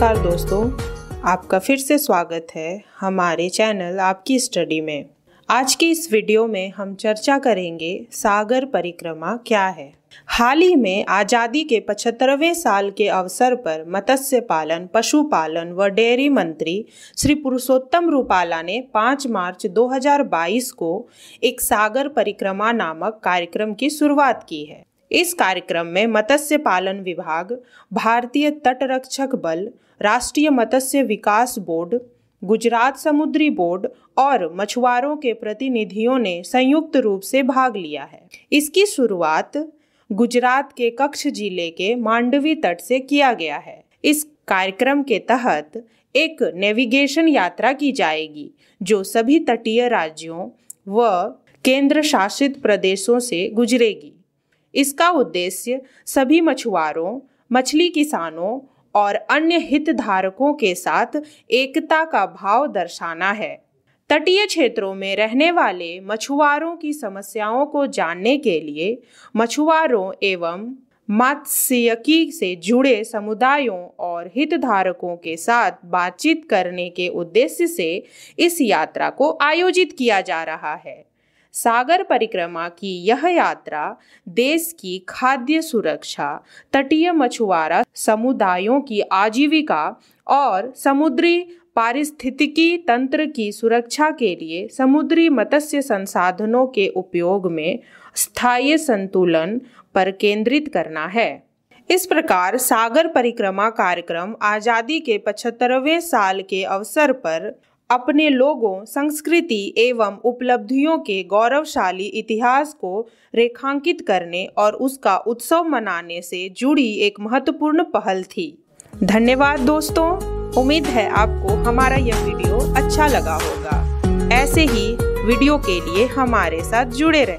नमस्कार दोस्तों आपका फिर से स्वागत है हमारे चैनल आपकी स्टडी में आज की इस वीडियो में हम चर्चा करेंगे सागर परिक्रमा क्या है हाल ही में आज़ादी के 75वें साल के अवसर पर मत्स्य पालन पशुपालन व डेयरी मंत्री श्री पुरुषोत्तम रूपाला ने 5 मार्च 2022 को एक सागर परिक्रमा नामक कार्यक्रम की शुरुआत की है इस कार्यक्रम में मत्स्य पालन विभाग भारतीय तटरक्षक बल राष्ट्रीय मत्स्य विकास बोर्ड गुजरात समुद्री बोर्ड और मछुआरों के प्रतिनिधियों ने संयुक्त रूप से भाग लिया है इसकी शुरुआत गुजरात के कच्छ जिले के मांडवी तट से किया गया है इस कार्यक्रम के तहत एक नेविगेशन यात्रा की जाएगी जो सभी तटीय राज्यों व केंद्र शासित प्रदेशों से गुजरेगी इसका उद्देश्य सभी मछुआरों मछली किसानों और अन्य हितधारकों के साथ एकता का भाव दर्शाना है तटीय क्षेत्रों में रहने वाले मछुआरों की समस्याओं को जानने के लिए मछुआरों एवं मत्स्यकी से जुड़े समुदायों और हितधारकों के साथ बातचीत करने के उद्देश्य से इस यात्रा को आयोजित किया जा रहा है सागर परिक्रमा की यह यात्रा देश की खाद्य सुरक्षा तटीय मछुआरा समुदायों की आजीविका और समुद्री पारिस्थितिकी तंत्र की सुरक्षा के लिए समुद्री मत्स्य संसाधनों के उपयोग में स्थायी संतुलन पर केंद्रित करना है इस प्रकार सागर परिक्रमा कार्यक्रम आज़ादी के पचहत्तरवें साल के अवसर पर अपने लोगों संस्कृति एवं उपलब्धियों के गौरवशाली इतिहास को रेखांकित करने और उसका उत्सव मनाने से जुड़ी एक महत्वपूर्ण पहल थी धन्यवाद दोस्तों उम्मीद है आपको हमारा यह वीडियो अच्छा लगा होगा ऐसे ही वीडियो के लिए हमारे साथ जुड़े रहें